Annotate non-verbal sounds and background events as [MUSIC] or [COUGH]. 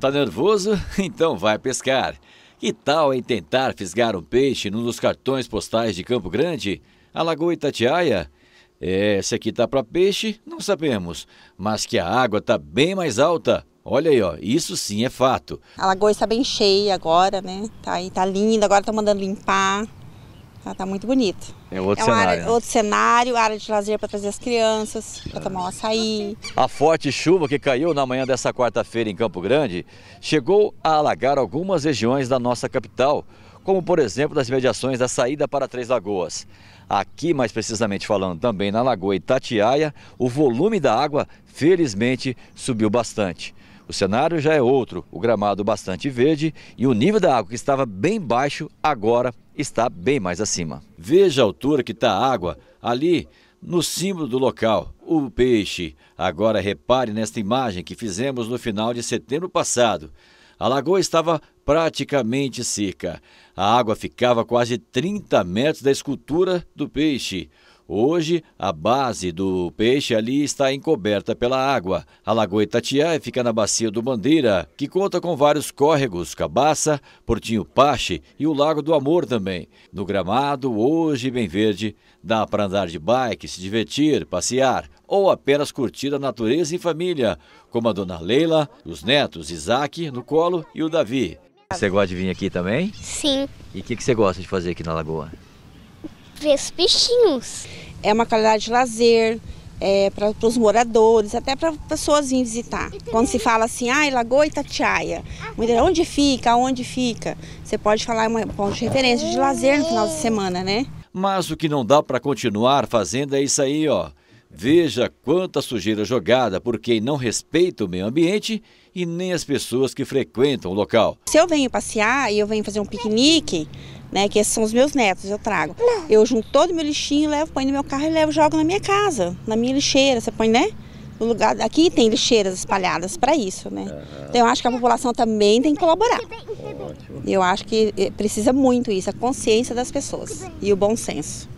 Tá nervoso? [LAUGHS] Então vai pescar. Que tal em tentar fisgar um peixe num dos cartões postais de Campo Grande, a Lagoa Itatiaia? É, se aqui tá para peixe, não sabemos, mas que a água tá bem mais alta. Olha aí, ó, isso sim é fato. A lagoa está bem cheia agora, né? Tá aí, tá linda, agora estão mandando limpar. Ela tá muito bonito É outro é cenário. Área, né? Outro cenário, área de lazer para trazer as crianças, para tomar um é. açaí. A forte chuva que caiu na manhã dessa quarta-feira em Campo Grande chegou a alagar algumas regiões da nossa capital, como por exemplo das mediações da saída para Três Lagoas. Aqui, mais precisamente falando, também na Lagoa Itatiaia, o volume da água, felizmente, subiu bastante. O cenário já é outro, o gramado bastante verde e o nível da água que estava bem baixo agora está bem mais acima. Veja a altura que está a água ali no símbolo do local, o peixe. Agora repare nesta imagem que fizemos no final de setembro passado. A lagoa estava praticamente seca. A água ficava a quase 30 metros da escultura do peixe. Hoje, a base do peixe ali está encoberta pela água. A Lagoa Itatiaia fica na bacia do Bandeira, que conta com vários córregos, Cabaça, Portinho Pache e o Lago do Amor também. No gramado, hoje bem verde, dá para andar de bike, se divertir, passear ou apenas curtir a natureza em família, como a dona Leila, os netos Isaac no colo e o Davi. Você gosta de vir aqui também? Sim. E o que, que você gosta de fazer aqui na Lagoa? Ver os bichinhos é uma qualidade de lazer, é, para os moradores, até para pessoas virem visitar. Quando se fala assim, ah, Lagoa Itatiaia, onde fica, onde fica? Você pode falar é um ponto de referência de lazer no final de semana, né? Mas o que não dá para continuar fazendo é isso aí, ó. Veja quanta sujeira jogada por quem não respeita o meio ambiente e nem as pessoas que frequentam o local. Se eu venho passear e eu venho fazer um piquenique, né? Que esses são os meus netos, eu trago. Não. Eu junto todo o meu lixinho, levo, ponho no meu carro e levo, jogo na minha casa, na minha lixeira, você põe, né? No lugar, aqui tem lixeiras espalhadas para isso, né? Uhum. Então eu acho que a população também tem que colaborar. Ótimo. Eu acho que eh, precisa muito isso, a consciência das pessoas e o bom senso.